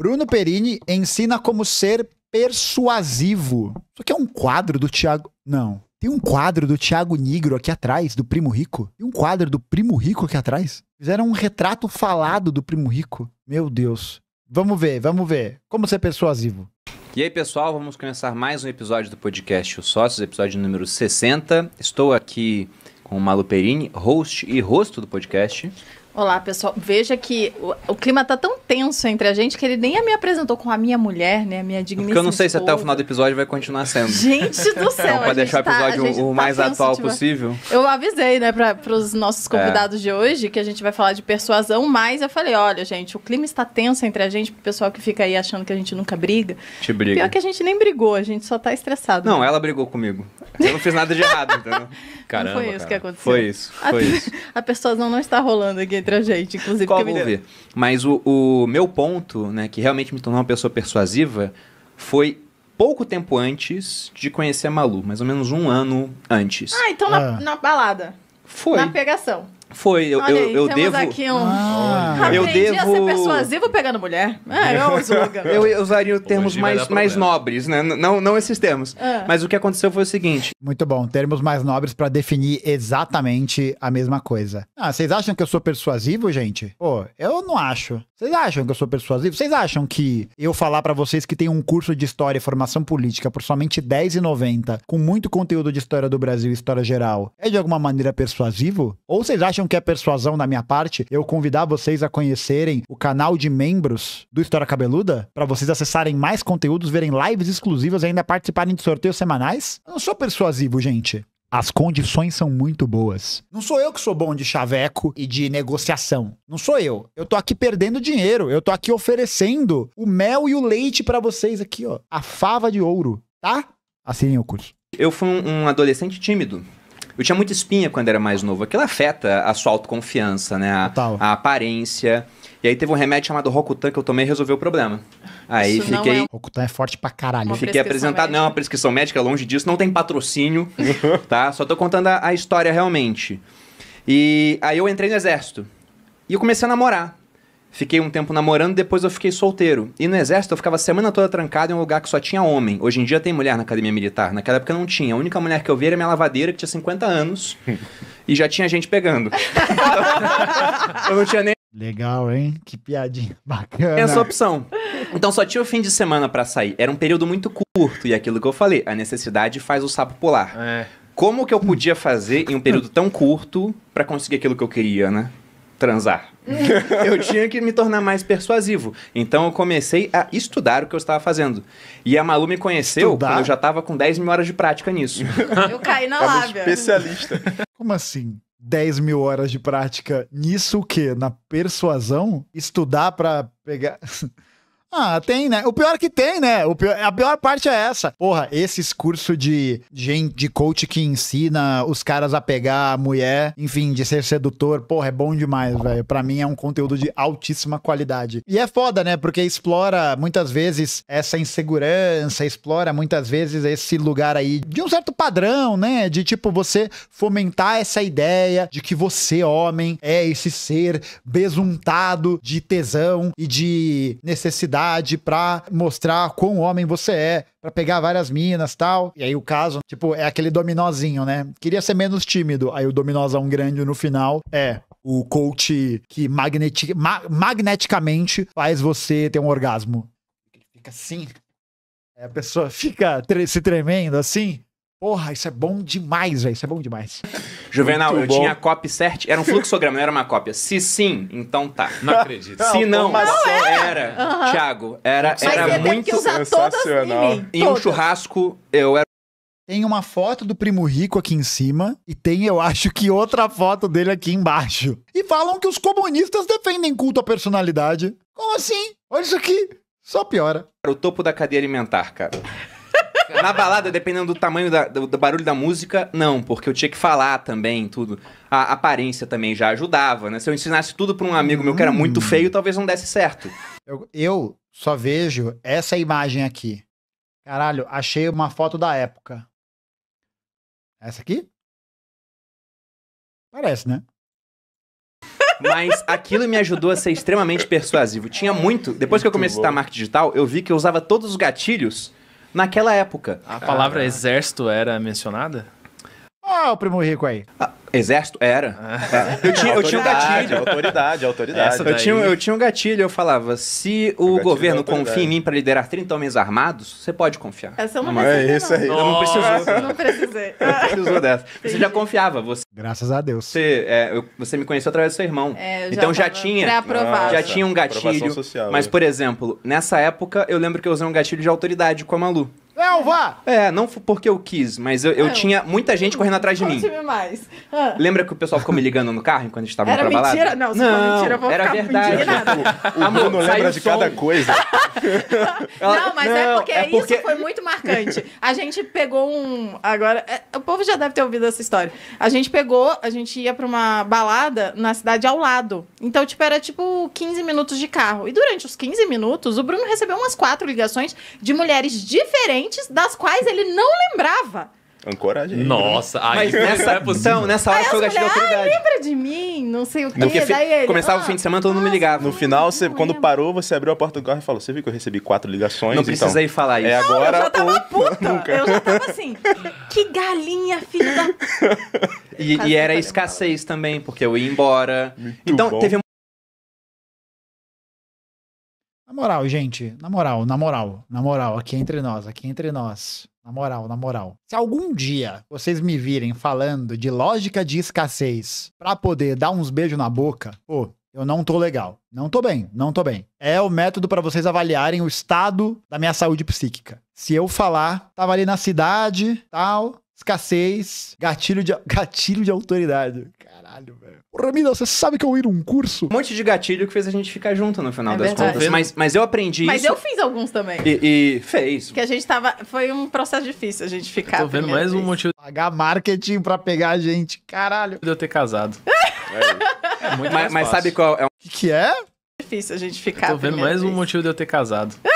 Bruno Perini ensina como ser persuasivo. Isso aqui é um quadro do Tiago. Não. Tem um quadro do Tiago Nigro aqui atrás, do Primo Rico. Tem um quadro do Primo Rico aqui atrás. Fizeram um retrato falado do Primo Rico. Meu Deus. Vamos ver, vamos ver. Como ser persuasivo? E aí, pessoal, vamos começar mais um episódio do podcast Os Sócios, episódio número 60. Estou aqui com o Malu Perini, host e rosto do podcast. Olá, pessoal. Veja que o, o clima tá tão tenso entre a gente que ele nem me apresentou com a minha mulher, né? A minha dignidade. É porque eu não sei esposa. se até o final do episódio vai continuar sendo. Gente do então, céu. Então, pra deixar o tá- episódio tá, o, o mais tá atual tenso, possível. Tipo, eu avisei, né, pra, pros nossos é. convidados é. de hoje que a gente vai falar de persuasão, mas eu falei: olha, gente, o clima está tenso entre a gente, pro pessoal que fica aí achando que a gente nunca briga. Te briga. Pior que a gente nem brigou, a gente só tá estressado. Não, né? ela brigou comigo. Eu não fiz nada de errado, entendeu? Caramba. Não foi isso cara. que aconteceu. Foi isso. Foi a, isso. A persuasão não está rolando aqui entre a gente, inclusive. Qual vou ver. Mas o, o meu ponto, né, que realmente me tornou uma pessoa persuasiva, foi pouco tempo antes de conhecer a Malu, mais ou menos um ano antes. Ah, então ah. Na, na balada. Foi. Na pegação. Foi, eu, Olha eu, eu, eu devo. Aqui um... ah, eu devo. a ser persuasivo pegando mulher. é ah, eu, eu usaria termos mais, mais nobres, né? Não, não esses termos. É. Mas o que aconteceu foi o seguinte. Muito bom, termos mais nobres para definir exatamente a mesma coisa. Ah, vocês acham que eu sou persuasivo, gente? Pô, eu não acho. Vocês acham que eu sou persuasivo? Vocês acham que eu falar para vocês que tem um curso de história e formação política por somente R$10,90, com muito conteúdo de história do Brasil e história geral, é de alguma maneira persuasivo? Ou vocês acham acham que é persuasão da minha parte eu convidar vocês a conhecerem o canal de membros do História Cabeluda? para vocês acessarem mais conteúdos, verem lives exclusivas e ainda participarem de sorteios semanais? Eu não sou persuasivo, gente. As condições são muito boas. Não sou eu que sou bom de chaveco e de negociação. Não sou eu. Eu tô aqui perdendo dinheiro. Eu tô aqui oferecendo o mel e o leite para vocês aqui, ó. A fava de ouro, tá? Assim o curso. Eu fui um adolescente tímido eu tinha muita espinha quando era mais novo. Aquilo afeta a sua autoconfiança, né? A, Total. a aparência. E aí teve um remédio chamado Rocutan que eu tomei e resolveu o problema. Aí Isso fiquei. é... Rocutan é forte pra caralho. Uma fiquei apresentado. É médica. Não, uma prescrição médica, longe disso, não tem patrocínio, tá? Só tô contando a, a história realmente. E aí eu entrei no exército. E eu comecei a namorar. Fiquei um tempo namorando, depois eu fiquei solteiro. E no exército eu ficava a semana toda trancado em um lugar que só tinha homem. Hoje em dia tem mulher na academia militar. Naquela época não tinha. A única mulher que eu vi era minha lavadeira, que tinha 50 anos. e já tinha gente pegando. eu não tinha nem. Legal, hein? Que piadinha bacana. Essa é opção. Então só tinha o fim de semana para sair. Era um período muito curto. E é aquilo que eu falei, a necessidade faz o sapo pular. É. Como que eu podia fazer em um período tão curto para conseguir aquilo que eu queria, né? transar. eu tinha que me tornar mais persuasivo. Então eu comecei a estudar o que eu estava fazendo. E a Malu me conheceu estudar? quando eu já estava com 10 mil horas de prática nisso. Eu caí na lábia. especialista. Como assim? 10 mil horas de prática nisso o quê? Na persuasão? Estudar para pegar... Ah, tem, né? O pior é que tem, né? O pior, a pior parte é essa. Porra, esses cursos de gente, de coach que ensina os caras a pegar a mulher, enfim, de ser sedutor, porra, é bom demais, velho. Pra mim é um conteúdo de altíssima qualidade. E é foda, né? Porque explora muitas vezes essa insegurança, explora muitas vezes esse lugar aí de um certo padrão, né? De tipo, você fomentar essa ideia de que você, homem, é esse ser besuntado de tesão e de necessidade idade pra mostrar quão homem você é, pra pegar várias minas tal. E aí o caso, tipo, é aquele dominózinho, né? Queria ser menos tímido. Aí o dominózão grande no final é o coach que magneti ma magneticamente faz você ter um orgasmo. Ele fica assim. A pessoa fica tre se tremendo assim. Porra, isso é bom demais, velho. Isso é bom demais. Juvenal, Muito eu bom. tinha a copy certa. Era um fluxograma, não era uma cópia. Se sim, então tá. Não acredito. Se não, mas não era. era. Thiago, era, mas era é muito que usar sensacional. Todas em, em um churrasco, eu era. Tem uma foto do primo rico aqui em cima e tem, eu acho que outra foto dele aqui embaixo. E falam que os comunistas defendem culto à personalidade. Como assim? Olha isso aqui. Só piora. Era o topo da cadeia alimentar, cara. Na balada, dependendo do tamanho da, do, do, barulho da música, não, porque eu tinha que falar também, tudo. A aparência também já ajudava, né? Se eu ensinasse tudo pra um amigo hum. meu que era muito hum. feio, talvez não desse certo. Eu, eu só vejo essa imagem aqui. Caralho, achei uma foto da época. Essa aqui? Parece, né? Mas aquilo me ajudou a ser extremamente persuasivo. Tinha muito. Depois muito que eu comecei bom. a citar marketing digital, eu vi que eu usava todos os gatilhos naquela época. A palavra ah, exército era mencionada? Qual é o primo rico aí. Ah, exército? Era. Ah. É. Eu, tinha, eu tinha um gatilho. Autoridade, autoridade. Eu tinha, eu tinha um gatilho, eu falava: se o, o governo confia em mim para liderar 30 homens armados, você pode confiar. Essa é uma não é isso aí. Não. Eu não precisou. Não precisei. precisou dessa. Você já confiava. Você, Graças a Deus. Você, é, você me conheceu através do seu irmão. É, já então já tinha. já tinha um gatilho. Social, mas, é. por exemplo, nessa época eu lembro que eu usei um gatilho de autoridade com a Malu selva! É, não porque eu quis, mas eu, eu tinha muita gente correndo atrás de mim. mais. Ah. Lembra que o pessoal ficou me ligando no carro enquanto a gente tava indo pra mentira? balada? Não, se não, mentira, eu vou era verdade. o Bruno lembra de som. cada coisa. não, mas é não, é, porque é, porque isso foi muito marcante. A gente pegou um... Agora, é, o povo já deve ter ouvido essa história. A gente pegou, a gente ia pra uma balada na cidade ao lado. Então, tipo, era tipo 15 minutos de carro. E durante os 15 minutos, o Bruno recebeu umas quatro ligações de mulheres diferentes das quais ele não lembrava. Ancoragem. Nossa, aí Mas nessa, é possível. então, nessa hora aí foi o gatilho da autoridade. Ah, lembra de mim, não sei o quê. Daí ele, começava ah, o fim de semana, todo mundo me ligava. No final, você, quando parou, você abriu a porta do carro e falou: Você viu que eu recebi quatro ligações? Não então? precisei falar é isso. É agora. Não, eu já tava ou... puta. Nunca. Eu já tava assim: Que galinha, filha da. e, e era escassez também, porque eu ia embora. Muito então, bom. teve na moral, gente, na moral, na moral, na moral, aqui entre nós, aqui entre nós. Na moral, na moral. Se algum dia vocês me virem falando de lógica de escassez para poder dar uns beijos na boca, pô, eu não tô legal. Não tô bem, não tô bem. É o método para vocês avaliarem o estado da minha saúde psíquica. Se eu falar, tava ali na cidade, tal, escassez, gatilho de, gatilho de autoridade. Caralho, velho. Ramiro, você sabe que eu ir um curso? Um monte de gatilho que fez a gente ficar junto no final é das verdade. contas. Mas, mas eu aprendi mas isso. Mas eu fiz alguns também. E, e, fez. Que a gente tava. Foi um processo difícil a gente ficar. Eu tô vendo mais vez. um motivo. Pagar marketing pra pegar a gente. Caralho. De eu ter casado. é, é muito mas, mas sabe qual é? O que, que é? Difícil a gente ficar. Eu tô vendo mais vez. um motivo de eu ter casado.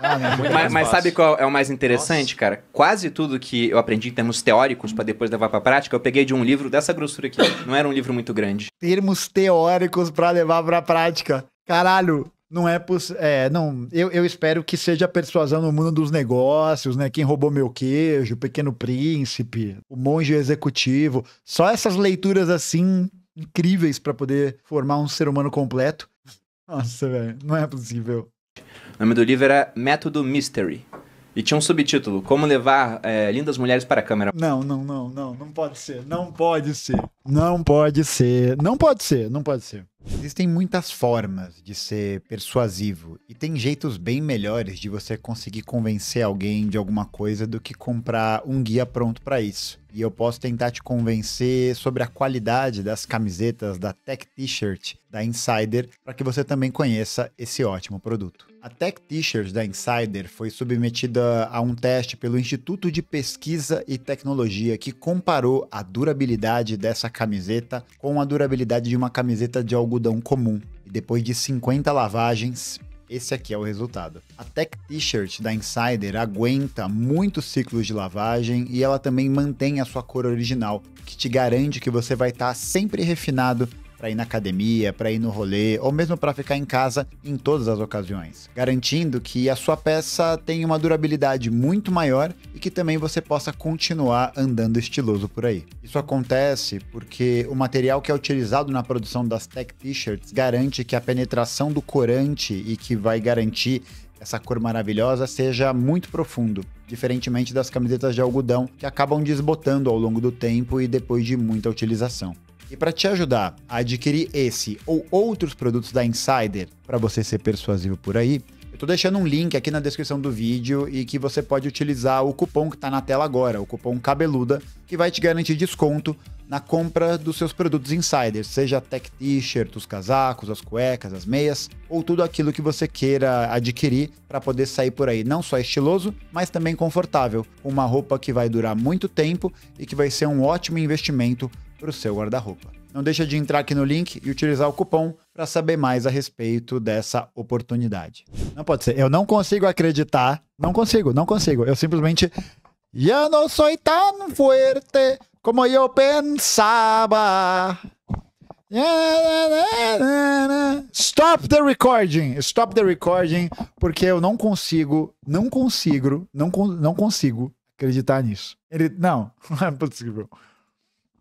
Ah, é mas, mas sabe qual é o mais interessante, Nossa. cara? Quase tudo que eu aprendi em termos teóricos para depois levar para prática, eu peguei de um livro dessa grossura aqui. Não era um livro muito grande. Termos teóricos para levar para prática. Caralho, não é possível. É, não, eu, eu, espero que seja persuasão no mundo dos negócios, né? Quem roubou meu queijo, o Pequeno Príncipe, o Monge Executivo. Só essas leituras assim incríveis para poder formar um ser humano completo. Nossa, velho, não é possível. O nome do livro era Método Mystery. E tinha um subtítulo: Como levar é, lindas mulheres para a câmera. Não, não, não, não, não pode ser. Não pode ser. Não pode ser. Não pode ser, não pode ser. Existem muitas formas de ser persuasivo e tem jeitos bem melhores de você conseguir convencer alguém de alguma coisa do que comprar um guia pronto para isso e eu posso tentar te convencer sobre a qualidade das camisetas da Tech T-shirt da Insider para que você também conheça esse ótimo produto. A Tech T-shirt da Insider foi submetida a um teste pelo Instituto de Pesquisa e Tecnologia que comparou a durabilidade dessa camiseta com a durabilidade de uma camiseta de algodão comum. E depois de 50 lavagens, esse aqui é o resultado. A Tech T-shirt da Insider aguenta muitos ciclos de lavagem e ela também mantém a sua cor original, que te garante que você vai estar tá sempre refinado para ir na academia, para ir no rolê, ou mesmo para ficar em casa em todas as ocasiões, garantindo que a sua peça tenha uma durabilidade muito maior e que também você possa continuar andando estiloso por aí. Isso acontece porque o material que é utilizado na produção das tech t-shirts garante que a penetração do corante e que vai garantir essa cor maravilhosa seja muito profundo, diferentemente das camisetas de algodão que acabam desbotando ao longo do tempo e depois de muita utilização. E para te ajudar a adquirir esse ou outros produtos da Insider, para você ser persuasivo por aí, eu tô deixando um link aqui na descrição do vídeo e que você pode utilizar o cupom que está na tela agora, o cupom cabeluda, que vai te garantir desconto na compra dos seus produtos Insider, seja tech t-shirt, os casacos, as cuecas, as meias, ou tudo aquilo que você queira adquirir para poder sair por aí não só estiloso, mas também confortável, uma roupa que vai durar muito tempo e que vai ser um ótimo investimento para o seu guarda-roupa. Não deixa de entrar aqui no link e utilizar o cupom para saber mais a respeito dessa oportunidade. Não pode ser. Eu não consigo acreditar. Não consigo, não consigo. Eu simplesmente. Eu não sou tão forte como eu pensava. Stop the recording. Stop the recording, porque eu não consigo, não consigo, não, não consigo acreditar nisso. Ele não, não é possível.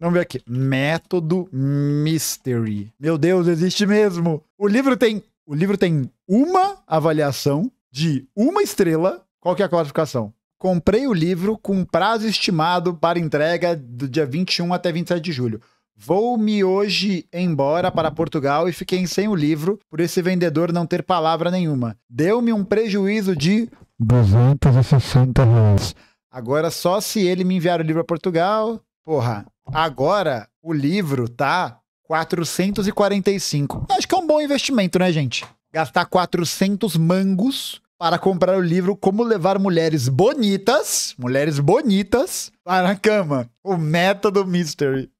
Vamos ver aqui. Método Mystery. Meu Deus, existe mesmo. O livro tem, o livro tem uma avaliação de uma estrela. Qual que é a classificação? Comprei o livro com prazo estimado para entrega do dia 21 até 27 de julho. Vou-me hoje embora para Portugal e fiquei sem o livro por esse vendedor não ter palavra nenhuma. Deu-me um prejuízo de 260 reais. Agora só se ele me enviar o livro a Portugal, Porra, agora o livro tá 445. acho que é um bom investimento, né, gente? Gastar 400 mangos para comprar o livro Como Levar Mulheres Bonitas, Mulheres Bonitas, para a Cama. O método Mystery.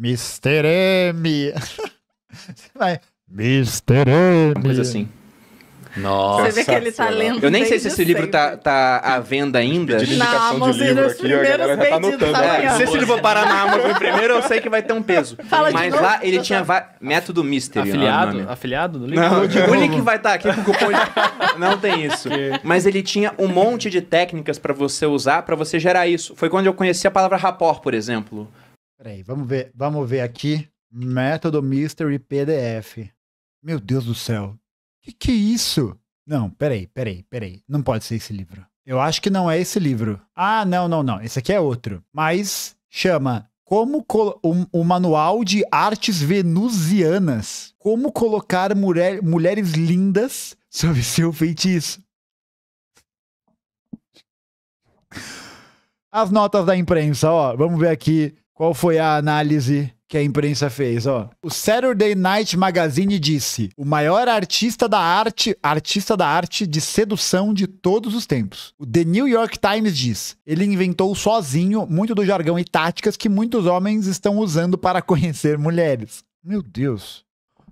Mr. M. Vai. Mr. M. Uma coisa assim. Nossa. Você vê tá Eu nem sei se esse sempre. livro tá, tá à venda ainda. Não, não, Amazon, de livro aqui, a galera já tá anotando. É, se esse livro parar na Amazon primeiro, eu sei que vai ter um peso. Fala Mas lá ele tinha método Mystery. Afiliado? Afiliado do livro? Não, o link vai estar tá aqui com o cupom. De... Não tem isso. Que... Mas ele tinha um monte de técnicas para você usar para você gerar isso. Foi quando eu conheci a palavra rapport, por exemplo. Peraí, vamos ver, vamos ver aqui. Método Mystery PDF. Meu Deus do céu. Que que é isso? Não, peraí, peraí, peraí. Não pode ser esse livro. Eu acho que não é esse livro. Ah, não, não, não. Esse aqui é outro. Mas chama como o, o, manual de artes venusianas. Como colocar mulher, mulheres lindas sob seu feitiço. As notas da imprensa, ó. Vamos ver aqui qual foi a análise que a imprensa fez, ó. O Saturday Night Magazine disse: "O maior artista da arte, artista da arte de sedução de todos os tempos". O The New York Times diz: "Ele inventou sozinho muito do jargão e táticas que muitos homens estão usando para conhecer mulheres". Meu Deus.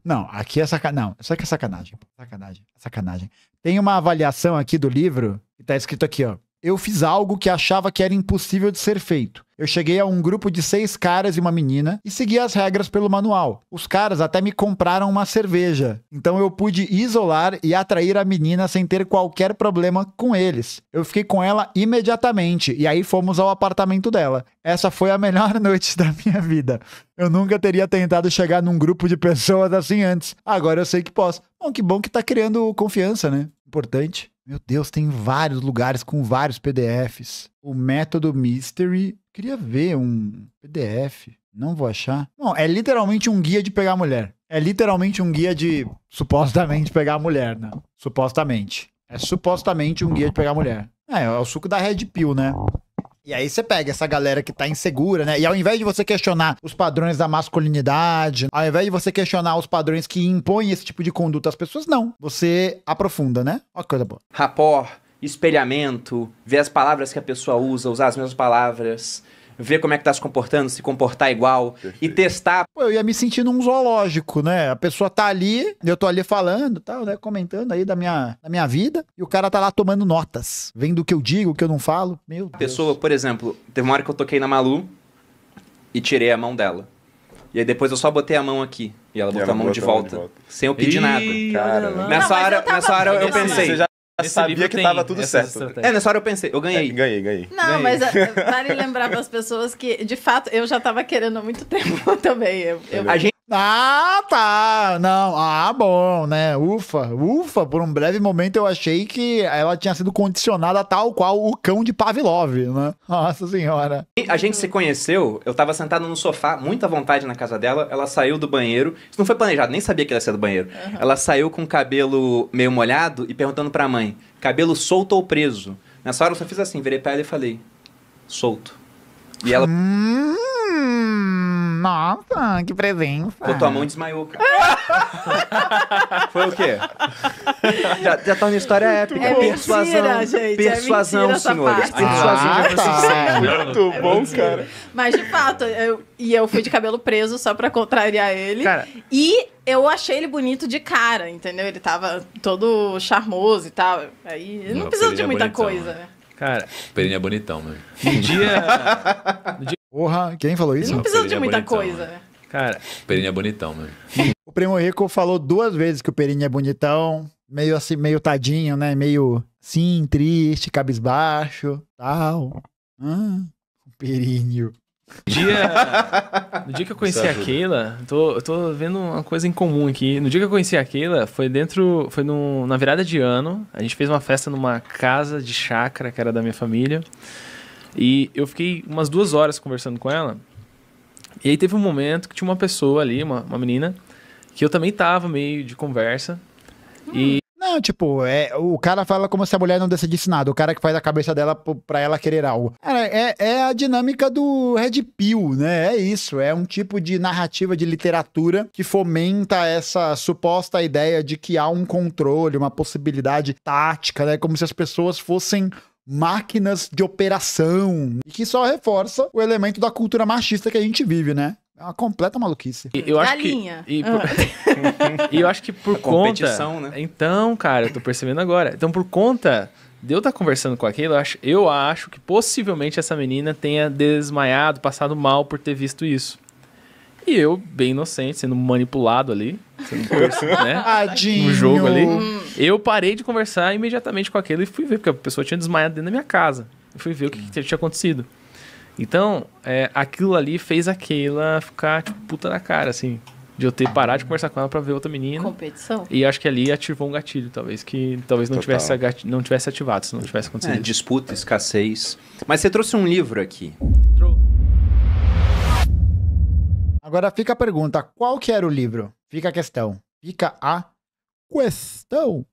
Não, aqui é sacanagem. Não, isso aqui é sacanagem. Sacanagem, sacanagem. Tem uma avaliação aqui do livro que tá escrito aqui, ó eu fiz algo que achava que era impossível de ser feito. Eu cheguei a um grupo de seis caras e uma menina e segui as regras pelo manual. Os caras até me compraram uma cerveja, então eu pude isolar e atrair a menina sem ter qualquer problema com eles. Eu fiquei com ela imediatamente e aí fomos ao apartamento dela. Essa foi a melhor noite da minha vida. Eu nunca teria tentado chegar num grupo de pessoas assim antes. Agora eu sei que posso. Bom, que bom que tá criando confiança, né? Importante. Meu Deus, tem vários lugares com vários PDFs. O método Mystery, queria ver um PDF, não vou achar. Bom, é literalmente um guia de pegar mulher. É literalmente um guia de supostamente pegar mulher, né? Supostamente. É supostamente um guia de pegar mulher. É, é o suco da Red Pill, né? E aí você pega essa galera que tá insegura, né? E ao invés de você questionar os padrões da masculinidade, ao invés de você questionar os padrões que impõem esse tipo de conduta às pessoas, não. Você aprofunda, né? Olha que coisa boa. Rapó, espelhamento, ver as palavras que a pessoa usa, usar as mesmas palavras ver como é que tá se comportando, se comportar igual Perfeito. e testar. Pô, eu ia me sentindo um zoológico, né? A pessoa tá ali, eu tô ali falando, tal, né? Comentando aí da minha, da minha vida, e o cara tá lá tomando notas, vendo o que eu digo, o que eu não falo. Meu A pessoa, por exemplo, teve uma hora que eu toquei na Malu e tirei a mão dela. E aí depois eu só botei a mão aqui. E ela botou e ela a mão de volta, de volta, Sem eu pedir Ih, nada. Cara, nessa não, hora, nessa hora eu pensei. Já... Eu sabia que tava tudo certo. É, nessa hora eu pensei, eu ganhei. É, ganhei, ganhei. Não, ganhei. mas eh, vale lembrar para as pessoas que, de fato, eu já tava querendo há muito tempo também. Eu, eu... A gente ah, tá. Não. Ah, bom, né? Ufa, ufa. Por um breve momento eu achei que ela tinha sido condicionada tal qual o cão de Pavlov, né? Nossa senhora. A gente se conheceu, eu tava sentado no sofá, muita vontade na casa dela. Ela saiu do banheiro. Isso não foi planejado, nem sabia que ela ia sair do banheiro. Uhum. Ela saiu com o cabelo meio molhado e perguntando pra mãe: cabelo solto ou preso? Nessa hora eu só fiz assim, virei pra ela e falei: solto. E ela. Hum... Nossa, que presença. Pô, tua mão desmaiou, cara. Foi o quê? já, já tá uma história é épica. É persuasão. Mentira, gente. Persuasão, é senhores. Persuasão ah, de tá. É muito é bom, mentira. cara. Mas, de fato, eu, e eu fui de cabelo preso só pra contrariar ele. Cara. E eu achei ele bonito de cara, entendeu? Ele tava todo charmoso e tal. Aí não, não precisa de é muita bonitão, coisa, né? né? Cara. Perinho é bonitão, mano. Um dia. Porra, quem falou isso? Não precisa de é muita coisa. Né? Cara, o Perini é bonitão, mano. o Primo Rico falou duas vezes que o Perini é bonitão, meio assim, meio tadinho, né? Meio sim, triste, cabisbaixo, tal. Ah, o Perinho. No dia, no dia que eu conheci a Keila, tô, tô vendo uma coisa em comum aqui. No dia que eu conheci a Keila, foi dentro. Foi no, na virada de ano. A gente fez uma festa numa casa de chácara que era da minha família. E eu fiquei umas duas horas conversando com ela. E aí teve um momento que tinha uma pessoa ali, uma, uma menina, que eu também tava meio de conversa. Hum. E. Não, tipo, é, o cara fala como se a mulher não decidisse nada, o cara que faz a cabeça dela pra ela querer algo. Cara, é, é a dinâmica do Red Pill, né? É isso, é um tipo de narrativa de literatura que fomenta essa suposta ideia de que há um controle, uma possibilidade tática, né? Como se as pessoas fossem máquinas de operação, e que só reforça o elemento da cultura machista que a gente vive, né? É uma completa maluquice. E, eu Galinha. acho que, e, por, ah. e eu acho que por é a conta. Né? Então, cara, eu tô percebendo agora. Então, por conta de eu estar tá conversando com aquilo, eu acho, eu acho que possivelmente essa menina tenha desmaiado, passado mal por ter visto isso. E eu, bem inocente, sendo manipulado ali, sendo né? Tadinho. no jogo ali. Hum. Eu parei de conversar imediatamente com aquele e fui ver, porque a pessoa tinha desmaiado dentro da minha casa. Eu fui ver o que, que tinha acontecido. Então, é, aquilo ali fez aquela ficar, tipo, puta na cara, assim. De eu ter parado de conversar com ela pra ver outra menina. Competição. E acho que ali ativou um gatilho, talvez, que talvez não, tivesse, não tivesse ativado, se não tivesse é, acontecido. É, disputa, escassez. Mas você trouxe um livro aqui. Trouxe. Agora fica a pergunta, qual que era o livro? Fica a questão. Fica a questão.